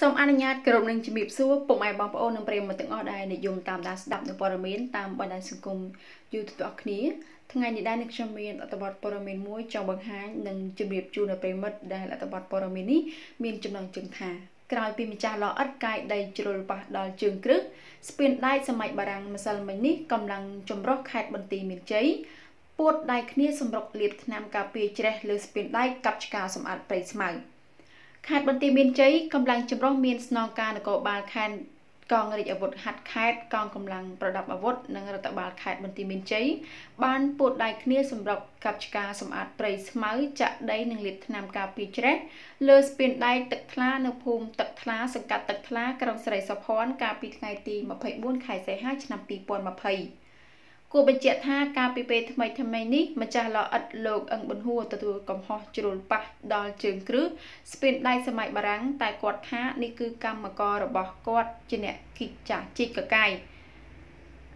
សូមអនុញ្ញាតគ្រប់នឹងជំរាបសួរពុកម៉ែបងប្អូននិងប្រិយមិត្តទាំងអស់ដែលនិយមតាមដានស្ដាប់នៅព័ត៌មានតាមបណ្ដាញសង្គម YouTube ទាំងអស់គ្នាថ្ងៃនេះដែរនេះខ្ញុំមានអត្ថបទព័ត៌មានមួយចង់បង្ហាញនិងជំរាបជូនដល់ប្រិយមិត្តដែលអត្ថបទព័ត៌មាននេះមានចំណងជើងថាក្រោយពីម្ចាស់ល្អឥតកាយដីជ្រុលប៉ះដល់ជើងគ្រឹះស្ពានដែកសម័យបារាំងម្សិលមិញនេះកំឡុងចម្រុះខេត្តបន្ទាយមានជ័យពួតដៃគ្នាសម្រុកលៀបថ្នាំការពារជ្រេះលើស្ពានដែកកັບឆ្កាសម្អាតព្រៃស្មៅ។ខេត្តបន្ទាយមានជ័យកម្លាំងចម្រុះមានស្នងការនគរបាលខេត្តកងរាជអាវុធហាត់ខេត្តកងកម្លាំងប្រដាប់អាវុធនិងរដ្ឋបាលខេត្តបន្ទាយមានជ័យបានពួតដៃគ្នាសម្រាប់កັບឆ្ការសម្អាតព្រៃស្មៅចាក់ដីនិងលាបថ្នាំការពារច្រេះលើស្ពានដែកទឹកថ្លានៅភូមិទឹកថ្លាសង្កាត់ទឹកថ្លាក្រុងស្រីសុភ័ណ្ឌកាលពីថ្ងៃទី24ខែសីហាឆ្នាំ2020គួរបញ្ជាក់ថាការពីពេលថ្មីថ្មីនេះម្ចាស់ល្អឥតលោកអឹងប៊ុនហួរទទួលកំហុសជ្រុលប៉ះដល់ជើងគ្រឹះស្ពានដែកសម័យបារាំងតែគាត់ថានេះគឺកម្មកររបស់គាត់ជាអ្នកគិតចាស់ជីកកកាយ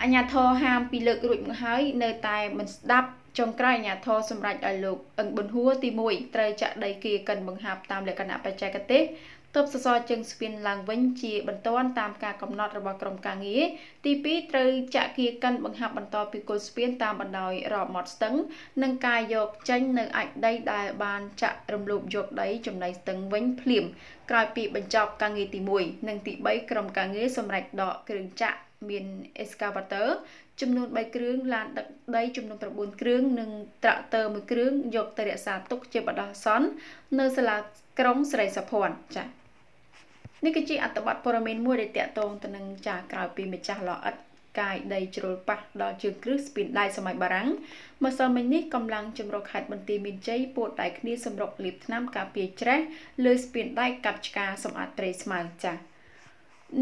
អញ្ញាធរហាមពីលើករួចមកហើយនៅតែមិនស្ដាប់ចុងក្រោយអាញាធរសម្រាប់ឲ្យលោកអឹងប៊ុនហួរទី1ត្រូវចាក់ដីគីកិនបង្ហាប់តាមលក្ខណៈបច្ចេកទេសទើបសសរជើងស្ពានឡើងវិញជាបន្ទាន់តាមការកំណត់របស់ក្រុមការងារទី2ត្រូវចាក់គៀកិនបង្ហាប់បន្តពីគល់ស្ពានតាមបណ្ដោយរមាត់ស្ទឹង និងការយកចេញនៅអាចដីដែល បានចាក់រំលោភយកដីចំណីស្ទឹងវិញភ្លាមក្រោយពីបញ្ចប់ការងារទី1និងទី3ក្រុមការងារសម្រេចដកគ្រឿងចាក់មាន excavator ចំនួន3គ្រឿងឡានដឹកដីចំនួន9គ្រឿងនិងត្រាក់ទ័រ1គ្រឿងយកទៅរក្សាទុកជាបដិសន្ធនៅសាលាក្រុងស្រីសុភ័ណ្ឌចា៎នេះគឺជាអត្ថបទព័ត៌មានមួយដែលតាក់ទងទៅនឹងចាក្រោយពីម្ចាស់លោអិតកាយដីជ្រុលប៉ះដល់ជើងគ្រឹះស្ពានដៃសម័យបារាំងម្សិលមិញនេះកម្លាំងជំរុកខេត្តបន្ទាយមានជ័យពួតតែគ្នាសម្រុកលៀបថ្នាំការពារច្រេះលើស្ពានដៃកាប់ឆ្ការសម្អាតព្រៃស្មៅចាស់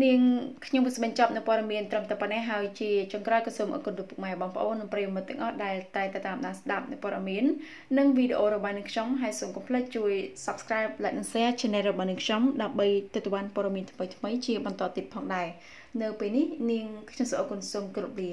នាងខ្ញុំសូមបញ្ចប់នៅព័ត៌មានត្រឹមតែប៉ុណ្ណេះហើយជាចុងក្រោយក៏សូមអរគុណលោកពុកម៉ែបងប្អូននិងប្រិយមិត្តទាំងអស់ដែលតែងតែតាមដានស្ដាប់នៅព័ត៌មាននិងវីដេអូរបស់នឹងខ្ញុំហើយសូមកុំភ្លេចជួយ Subscribe Like និង Share Channel របស់នឹងខ្ញុំដើម្បីទទួលបានព័ត៌មានថ្មីៗជាបន្តទៀតផងដែរនៅពេលនេះនាងខ្ញុំសូមអរគុណសូមគោរពលា